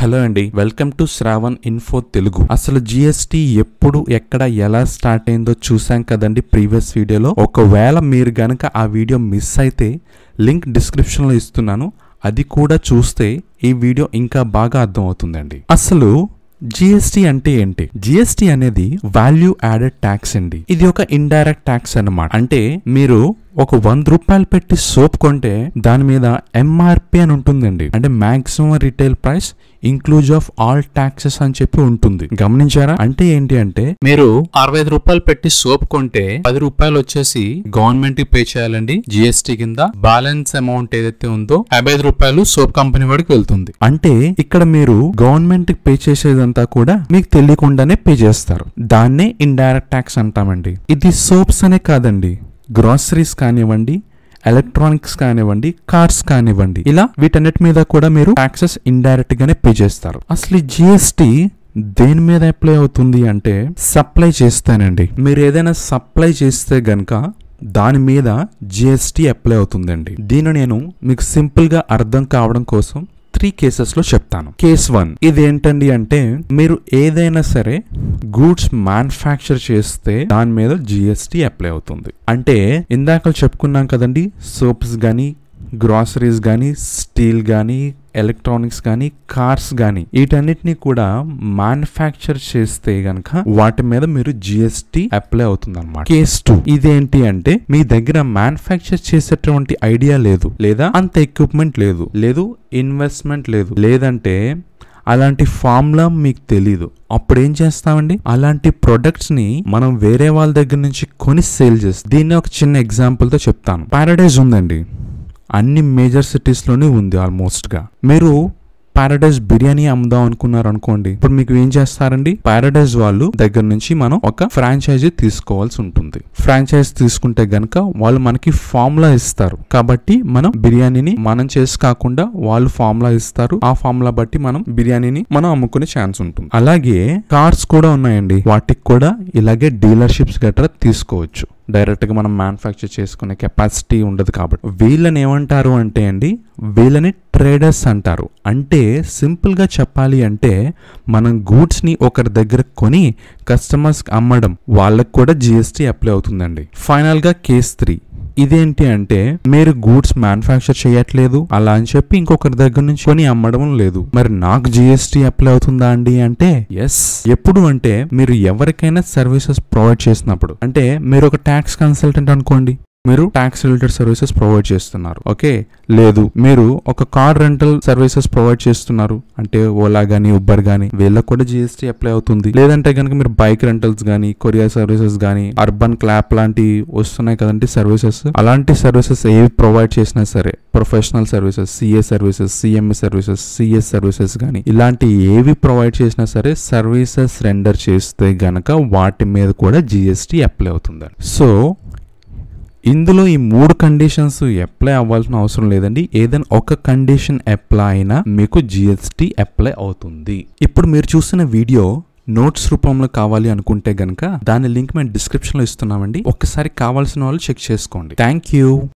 hello అండి welcome to Shravan info Telugu అసలు GST ఎప్పుడు ఎక్కడ ఎలా స్టార్ట్ అయిందో చూసాం కదండి ప్రీవియస్ వీడియోలో ఒకవేళ మీరు గనక ఆ వీడియో మిస్ అయితే లింక్ డిస్క్రిప్షన్లో ఇస్తున్నాను అది కూడా చూస్తే ఈ వీడియో ఇంకా బాగా అర్థమవుతుందండి అసలు జిఎస్టి అంటే ఏంటి జిఎస్టి అనేది వాల్యూ యాడెడ్ ట్యాక్స్ అండి ఇది ఒక ఇండైరెక్ట్ ట్యాక్స్ అనమాట అంటే మీరు ఒక వంద రూపాయలు పెట్టి సోప్ కొంటే దాని మీద ఎంఆర్పి అని ఉంటుందండి అంటే maximum retail price inclusive of all taxes అని చెప్పి ఉంటుంది గమనించారా అంటే ఏంటి అంటే మీరు అరవై ఐదు రూపాయలు పెట్టి సోప్ కొంటే పది రూపాయలు వచ్చేసి గవర్నమెంట్ పే చేయాలండి జిఎస్టి కింద బ్యాలెన్స్ అమౌంట్ ఏదైతే ఉందో యాభై ఐదు రూపాయలు సోప్ కంపెనీ వాడికి వెళ్తుంది అంటే ఇక్కడ మీరు గవర్నమెంట్ పే చేసేదంతా కూడా మీకు తెలియకుండానే పే చేస్తారు దాన్నే డైరెక్ట్ ట్యాక్స్ అంటామండి ఇది సోప్స్ అనే కాదండి గ్రాసరీస్ కానివ్వండి ఎలక్ట్రానిక్స్ కానివ్వండి కార్స్ కానివ్వండి ఇలా వీటన్నిటి మీద కూడా మీరు ట్యాక్సెస్ ఇండైరెక్ట్ గానే పే చేస్తారు అసలు జిఎస్టీ దేని మీద అప్లై అవుతుంది అంటే సప్లై చేస్తానండి మీరు ఏదైనా సప్లై చేస్తే గనక దాని మీద జిఎస్టీ అప్లై అవుతుందండి దీన్ని నేను మీకు సింపుల్గా అర్థం కావడం కోసం త్రీ కేసెస్లో చెప్తాను కేస్ వన్ ఇది ఏంటండి అంటే మీరు ఏదైనా సరే గూడ్స్ మ్యానుఫ్యాక్చర్ చేస్తే దాని మీద జిఎస్టీ అప్లై అవుతుంది అంటే ఇందాక చెప్పుకున్నాం కదండి సోప్స్ కానీ గ్రాసరీస్ కానీ స్టీల్ కానీ ఎలక్ట్రానిక్స్ కానీ కార్స్ కానీ వీటన్నిటిని కూడా మ్యానుఫ్యాక్చర్ చేస్తే గనక వాటి మీద మీరు జిఎస్టి అప్లై అవుతుంది అనమాట కేస్ టూ ఇదేంటి అంటే మీ దగ్గర మ్యానుఫ్యాక్చర్ చేసేటువంటి ఐడియా లేదు లేదా అంత ఎక్విప్మెంట్ లేదు లేదు ఇన్వెస్ట్మెంట్ లేదు లేదంటే అలాంటి ఫార్ములా మీకు తెలీదు అప్పుడు ఏం చేస్తామండి అలాంటి ప్రొడక్ట్స్ ని మనం వేరే వాళ్ళ దగ్గర నుంచి కొని సేల్ చేస్తాం దీన్ని ఒక చిన్న ఎగ్జాంపుల్ తో చెప్తాను ప్యారడైజ్ ఉందండి అన్ని మేజర్ సిటీస్లోనే ఉంది ఆల్మోస్ట్గా మీరు పారడైజ్ బిర్యానీ అమ్ముదాం అనుకున్నారు అనుకోండి ఇప్పుడు మీకు ఏం చేస్తారండి పారడైజ్ వాళ్ళు దగ్గర నుంచి మనం ఒక ఫ్రాంచైజీ తీసుకోవాల్సి ఉంటుంది ఫ్రాంచైజ్ తీసుకుంటే గనక వాళ్ళు మనకి ఫార్ములా ఇస్తారు కాబట్టి మనం బిర్యానీని మనం చేసి కాకుండా వాళ్ళు ఫార్ములా ఇస్తారు ఆ ఫార్ములా బట్టి మనం బిర్యానీని మనం అమ్ముకునే ఛాన్స్ ఉంటుంది అలాగే కార్స్ కూడా ఉన్నాయండి వాటికి కూడా ఇలాగే డీలర్షిప్స్ గట్రా తీసుకోవచ్చు డైరెక్ట్గా మనం మ్యానుఫ్యాక్చర్ చేసుకునే కెపాసిటీ ఉండదు కాబట్టి వీళ్ళని ఏమంటారు అంటే అండి వీళ్ళని ట్రేడర్స్ అంటారు అంటే సింపుల్గా చెప్పాలి అంటే మనం గూడ్స్ని ఒకరి దగ్గర కొని కస్టమర్స్కి అమ్మడం వాళ్ళకు కూడా జిఎస్టీ అప్లై అవుతుందండి ఫైనల్గా కేస్ త్రీ ఇదేంటి అంటే మీరు గూడ్స్ మ్యానుఫ్యాక్చర్ చేయట్లేదు అలా అని చెప్పి ఇంకొకరి దగ్గర నుంచి కొని అమ్మడం లేదు మరి నాకు జిఎస్టీ అప్లై అవుతుందా అండి అంటే ఎస్ ఎప్పుడు అంటే మీరు ఎవరికైనా సర్వీసెస్ ప్రొవైడ్ చేసినప్పుడు అంటే మీరు ఒక ట్యాక్స్ కన్సల్టెంట్ అనుకోండి మీరు ట్యాక్స్ రిలేటెడ్ సర్వీసెస్ ప్రొవైడ్ చేస్తున్నారు ఓకే లేదు మీరు ఒక కార్ రెంటల్ సర్వీసెస్ ప్రొవైడ్ చేస్తున్నారు అంటే ఓలా కానీ ఉబర్ గానీ వీళ్ళకి కూడా జిఎస్టీ అప్లై అవుతుంది లేదంటే కనుక మీరు బైక్ రెంటల్స్ కానీ కొరియర్ సర్వీసెస్ కానీ అర్బన్ క్లాప్ లాంటి వస్తున్నాయి కదండి సర్వీసెస్ అలాంటి సర్వీసెస్ ఏవి ప్రొవైడ్ చేసినా సరే professional services CA services CMA services CS services కానీ ఇలాంటి ఏవి ప్రొవైడ్ చేసినా సరే సర్వీసెస్ రెండర్ చేస్తే గనక వాటి మీద కూడా జిఎస్టీ అప్లై అవుతుంది సో ఇందులో ఈ మూడు కండిషన్స్ అప్లై అవ్వాల్సిన అవసరం లేదండి ఏదైనా ఒక కండిషన్ అప్లై అయినా మీకు జిఎస్టి అప్లై అవుతుంది ఇప్పుడు మీరు చూసిన వీడియో నోట్స్ రూపంలో కావాలి అనుకుంటే గనక దాని లింక్ మేము డిస్క్రిప్షన్లో ఇస్తున్నామండి ఒకసారి కావాల్సిన వాళ్ళు చెక్ చేసుకోండి థ్యాంక్ యూ